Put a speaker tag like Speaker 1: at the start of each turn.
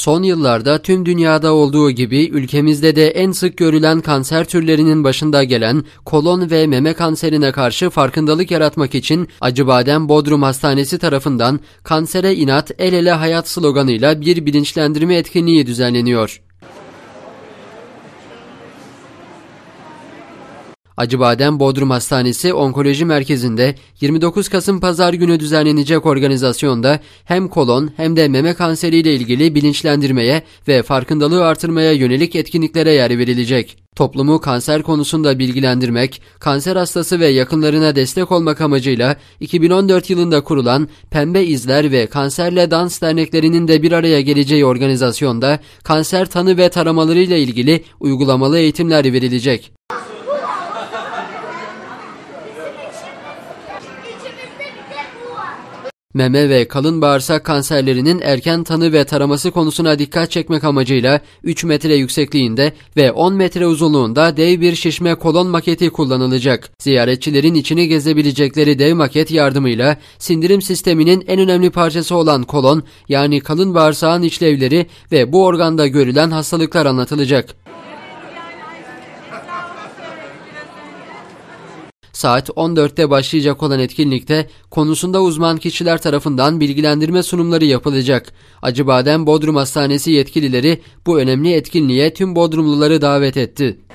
Speaker 1: Son yıllarda tüm dünyada olduğu gibi ülkemizde de en sık görülen kanser türlerinin başında gelen kolon ve meme kanserine karşı farkındalık yaratmak için Acıbadem Bodrum Hastanesi tarafından Kansere inat El Ele Hayat sloganıyla bir bilinçlendirme etkinliği düzenleniyor. Acıbadem Bodrum Hastanesi Onkoloji Merkezi'nde 29 Kasım Pazar günü düzenlenecek organizasyonda hem kolon hem de meme kanseriyle ilgili bilinçlendirmeye ve farkındalığı artırmaya yönelik etkinliklere yer verilecek. Toplumu kanser konusunda bilgilendirmek, kanser hastası ve yakınlarına destek olmak amacıyla 2014 yılında kurulan Pembe İzler ve Kanserle Dans Derneklerinin de bir araya geleceği organizasyonda kanser tanı ve taramalarıyla ilgili uygulamalı eğitimler verilecek. Meme ve kalın bağırsak kanserlerinin erken tanı ve taraması konusuna dikkat çekmek amacıyla 3 metre yüksekliğinde ve 10 metre uzunluğunda dev bir şişme kolon maketi kullanılacak. Ziyaretçilerin içini gezebilecekleri dev maket yardımıyla sindirim sisteminin en önemli parçası olan kolon yani kalın bağırsağın işlevleri ve bu organda görülen hastalıklar anlatılacak. Saat 14'te başlayacak olan etkinlikte konusunda uzman kişiler tarafından bilgilendirme sunumları yapılacak. Acıbadem Bodrum Hastanesi yetkilileri bu önemli etkinliğe tüm Bodrumluları davet etti.